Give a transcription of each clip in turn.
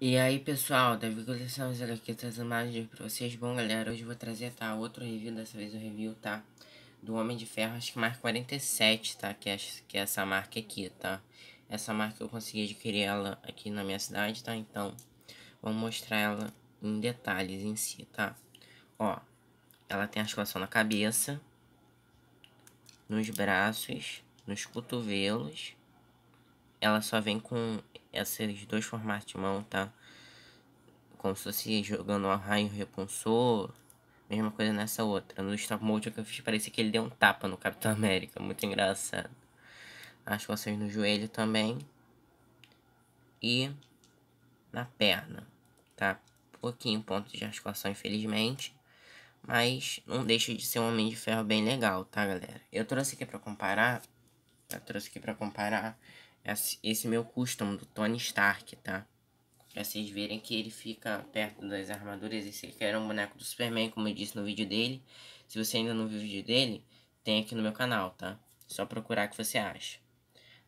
E aí pessoal, Davi Coleção Zero aqui trazendo imagens pra vocês. Bom galera, hoje eu vou trazer, tá, outro review, dessa vez o review, tá, do Homem de Ferro, acho que marca 47, tá, que é, que é essa marca aqui, tá. Essa marca eu consegui adquirir ela aqui na minha cidade, tá, então vou mostrar ela em detalhes em si, tá. Ó, ela tem articulação na cabeça, nos braços, nos cotovelos ela só vem com esses dois formatos de mão, tá? Como se fosse jogando um raio repulsor. Mesma coisa nessa outra. No stop motion que eu fiz, parecia que ele deu um tapa no Capitão América. Muito engraçado. As costas no joelho também. E na perna, tá? Pouquinho ponto de articulação, infelizmente. Mas não deixa de ser um Homem de Ferro bem legal, tá, galera? Eu trouxe aqui pra comparar. Eu trouxe aqui pra comparar esse meu custom do Tony Stark, tá? Pra vocês verem que ele fica perto das armaduras. Esse aqui era um boneco do Superman, como eu disse no vídeo dele. Se você ainda não viu o vídeo dele, tem aqui no meu canal, tá? Só procurar que você acha,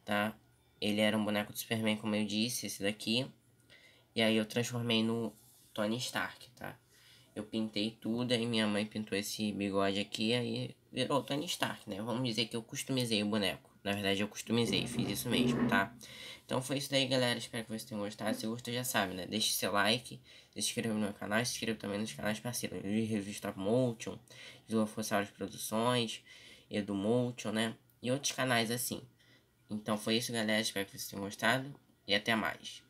tá? Ele era um boneco do Superman, como eu disse, esse daqui. E aí eu transformei no Tony Stark, tá? Eu pintei tudo, aí minha mãe pintou esse bigode aqui, aí virou Tony Stark, né? Vamos dizer que eu customizei o boneco. Na verdade, eu customizei, fiz isso mesmo, tá? Então foi isso daí, galera. Espero que vocês tenham gostado. Se gostou, já sabe, né? Deixe seu like, se inscreva no meu canal, se inscreva também nos canais parceiros. De Review Stop Motion, de Lofossaurus Produções, Edu Motion, né? E outros canais assim. Então foi isso, galera. Espero que vocês tenham gostado e até mais.